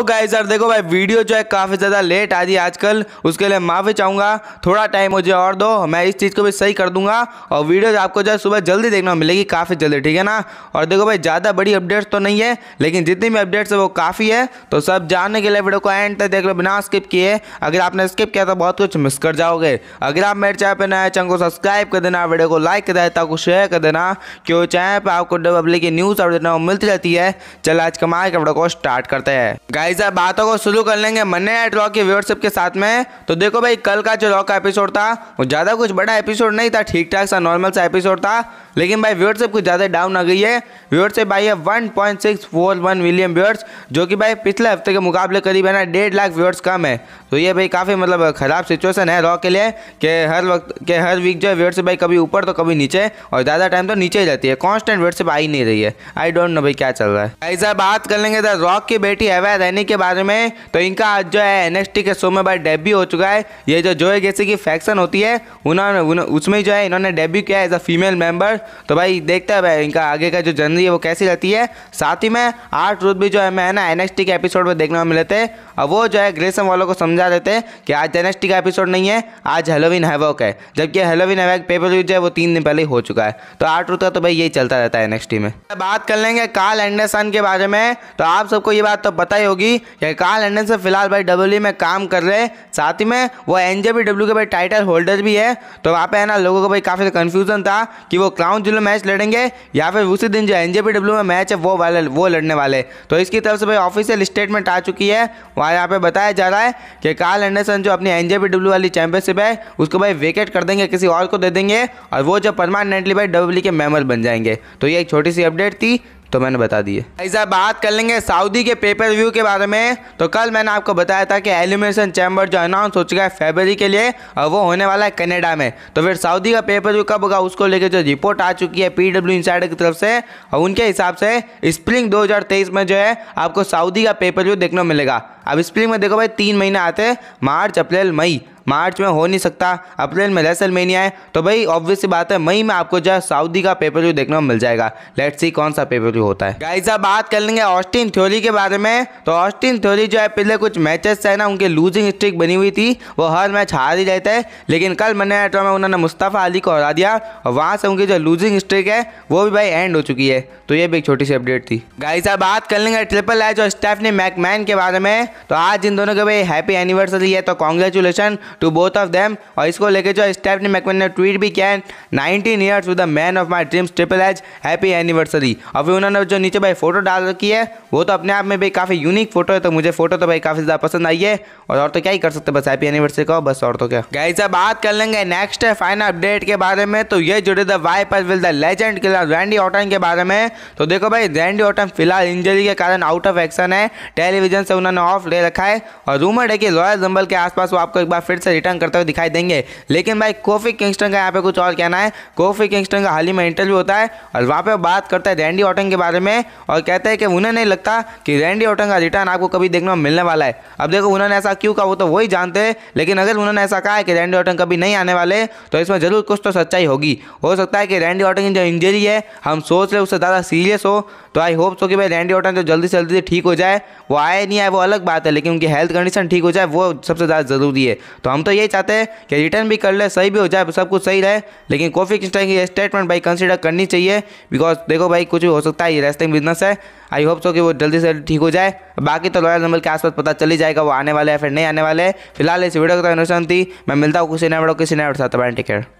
तो गाइस यार देखो भाई वीडियो जो है काफ़ी ज़्यादा लेट आ रही है आजकल उसके लिए माफ़ी चाहूंगा थोड़ा टाइम मुझे और दो मैं इस चीज़ को भी सही कर दूंगा और वीडियो आपको जो है सुबह जल्दी देखने को मिलेगी काफ़ी जल्दी ठीक है ना और देखो भाई ज़्यादा बड़ी अपडेट्स तो नहीं है लेकिन जितनी भी अपडेट्स है वो काफ़ी है तो सब जानने के लिए वीडियो को एंड तक देख लो बिना स्किप किए अगर आपने स्किप किया तो बहुत कुछ मिस कर जाओगे अगर आप मेरे चैनल पर नए चैनल को सब्सक्राइब कर देना वीडियो को लाइक कर देता को शेयर कर देना क्यों चैनल पर आपको डब्ल्यू की न्यूज़ अपडेट मिलती रहती है चल आज कमाए के वीडियो को स्टार्ट करते हैं गाय भाई साहब बातों को शुरू कर लेंगे मन्ने एट रॉ के व्यूअरशिप के साथ में तो देखो भाई कल का जो रॉ का एपिसोड था वो ज़्यादा कुछ बड़ा एपिसोड नहीं था ठीक ठाक सा नॉर्मल सा एपिसोड था लेकिन भाई व्यूअरशिप कुछ ज़्यादा डाउन आ गई है व्यूअरशिप भाई है one point six four one million viewers जो कि भाई पिछले हफ्ते के मुकाबले करीब है ना डेढ़ लाख व्यूअर्स कम है तो ये भाई काफ़ी मतलब ख़राब सिचुएशन है रॉक के लिए कि हर वक्त के हर वीक जो है व्यूअरशिप भाई कभी ऊपर तो कभी नीचे और ज़्यादा टाइम तो नीचे ही रहती है कॉन्स्टेंट व्यूअरशिप आई नहीं रही है आई डोंट नो भाई क्या चल रहा है ऐसा बात कर लेंगे तो रॉक की बेटी अवैध है सैनी के बारे में तो इनका आज जो है एन के शो में भाई डेब्यू हो चुका है ये जो जो है जैसे कि फैक्शन होती है उन्होंने उसमें जो है इन्होंने डेब्यू किया एज अ फीमेल मेंबर तो भाई देखते हैं भाई इनका आगे का जो जर्नी है वो कैसी रहती है साथ ही में आठ रोज भी जो है मैं ना एन के एपिसोड में देखने को मिले थे और वो जो है ग्रेसम वालों को समझा देते हैं कि आज डेनेस्टी का एपिसोड नहीं है आज हेलोविन हैवॉक है जबकि हेलोविन हैवॉक पेपर जो है वो तीन दिन पहले ही हो चुका है तो आर्ट रूथ का तो भाई यही चलता रहता है एनएक्सटी में बात कर लेंगे कार्ल एंडरसन के बारे में तो आप सबको ये बात तो पता ही होगी कि कार्ल एंडरसन फिलहाल भाई डब्ल्यू में काम कर रहे हैं साथ ही में वो एन के भाई टाइटल होल्डर भी है तो वहाँ पे है ना लोगों को भाई काफ़ी कन्फ्यूजन था कि वो क्राउन जुलो मैच लड़ेंगे या फिर उसी दिन जो एन में मैच है वो वाले वो लड़ने वाले तो इसकी तरफ से भाई ऑफिशियल स्टेटमेंट आ चुकी है और यहाँ पे बताया जा रहा है कि कार्ल एंडरसन जो अपनी एनजेपीडब्ल्यू वाली चैंपियनशिप है उसको भाई वेकेट कर देंगे किसी और को दे देंगे और वो जो परमानेंटली भाई डब्ल्यू के मेम्बर बन जाएंगे तो ये एक छोटी सी अपडेट थी तो मैंने बता दिए ऐसा बात कर लेंगे सऊदी के पेपर व्यू के बारे में तो कल मैंने आपको बताया था कि एलिमिनेशन चैम्बर जो अनाउंस हो चुका है फेबररी के लिए और वो होने वाला है कनेडा में तो फिर सऊदी का पेपर व्यू कब होगा उसको लेकर जो रिपोर्ट आ चुकी है पी डब्ल्यू की तरफ से और उनके हिसाब से स्प्रिंग दो में जो है आपको सऊदी का पेपर व्यू देखने को मिलेगा अब स्प्रिंग में देखो भाई तीन महीने आते हैं मार्च अप्रैल मई मार्च में हो नहीं सकता अप्रैल में नहीं है तो भाई ऑब्वियस बात है मई में आपको जो है सऊदी का पेपर व्यू देखने को मिल जाएगा लेट सी कौन सा पेपर व्यू होता है गाइस अब बात कर लेंगे ऑस्टिन थ्योरी के बारे में तो ऑस्टिन थ्योरी जो है पिछले कुछ मैचेस से ना उनकी लूजिंग स्ट्रिक बनी हुई थी वो हर मैच हार ही रहते हैं लेकिन कल मन अल्ट्रा में उन्होंने मुस्तफ़ा अली को हरा दिया और वहाँ से उनकी जो लूजिंग स्ट्रिक है वो भी भाई एंड हो चुकी है तो ये भी एक छोटी सी अपडेट थी गाइस अब बात कर लेंगे ट्रिपल एच और स्टेफनी मैकमैन के बारे में तो आज इन दोनों के भाई हैप्पी एनिवर्सरी है तो congratulation to both of them और इसको लेके जो स्टेपनी मैकमेन ने ट्वीट भी किया है nineteen years with the man of my dreams triple H happy anniversary और फिर उन्होंने जो नीचे भाई फोटो डाल रखी है वो तो अपने आप में भाई काफ़ी यूनिक फोटो है तो मुझे फोटो तो भाई काफ़ी ज़्यादा पसंद आई है और, और तो क्या ही कर सकते बस हैप्पी एनिवर्सरी का बस और तो क्या गाइस अब बात कर लेंगे नेक्स्ट फाइनल अपडेट के बारे में तो ये जुड़े the viper will the legend killer Randy Orton के बारे में तो देखो भाई रैंडी ऑटन फिलहाल इंजरी के कारण आउट ऑफ एक्शन है टेलीविजन से उन्होंने ऑफ ले रखा है और रूमर है कि रॉयल जंबल के आसपास वो आपको एक बार फिर फिर से रिटर्न करते हुए दिखाई देंगे लेकिन भाई कोफी किंगस्टन का यहाँ पे कुछ और कहना है कोफी किंगस्टन का हाल ही में इंटरव्यू होता है और वहाँ पे बात करता है रैंडी ऑटन के बारे में और कहते हैं कि उन्हें नहीं लगता कि रैंडी ऑटन का रिटर्न आपको कभी देखने में मिलने वाला है अब देखो उन्होंने ऐसा क्यों कहा वो तो वही जानते हैं लेकिन अगर उन्होंने ऐसा कहा है कि रैंडी ऑटन कभी नहीं आने वाले तो इसमें ज़रूर कुछ तो सच्चाई होगी हो सकता है कि रैंडी ऑटन की जो इंजरी है हम सोच रहे उससे ज़्यादा सीरियस हो तो आई होप सो कि भाई रैंडी ऑटन जो जल्दी से जल्दी ठीक हो जाए वो आए नहीं आए वो अलग बात है लेकिन उनकी हेल्थ कंडीशन ठीक हो जाए वो सबसे ज़्यादा ज़रूरी है तो तो हम तो यही चाहते हैं कि रिटर्न भी कर ले सही भी हो जाए सब कुछ सही रहे लेकिन कॉफी किस्टा की स्टेटमेंट भाई कंसिडर करनी चाहिए बिकॉज देखो भाई कुछ भी हो सकता है ये रेस्टिंग बिजनेस है आई होप सो कि वो जल्दी से ठीक हो जाए बाकी तो लॉयल नंबर के आसपास पता चल ही जाएगा वो आने वाले हैं फिर नहीं आने वाले फिलहाल इस वीडियो का तो थी मैं मिलता हूँ किसी नए वीडियो किसी नए साथ टेक केयर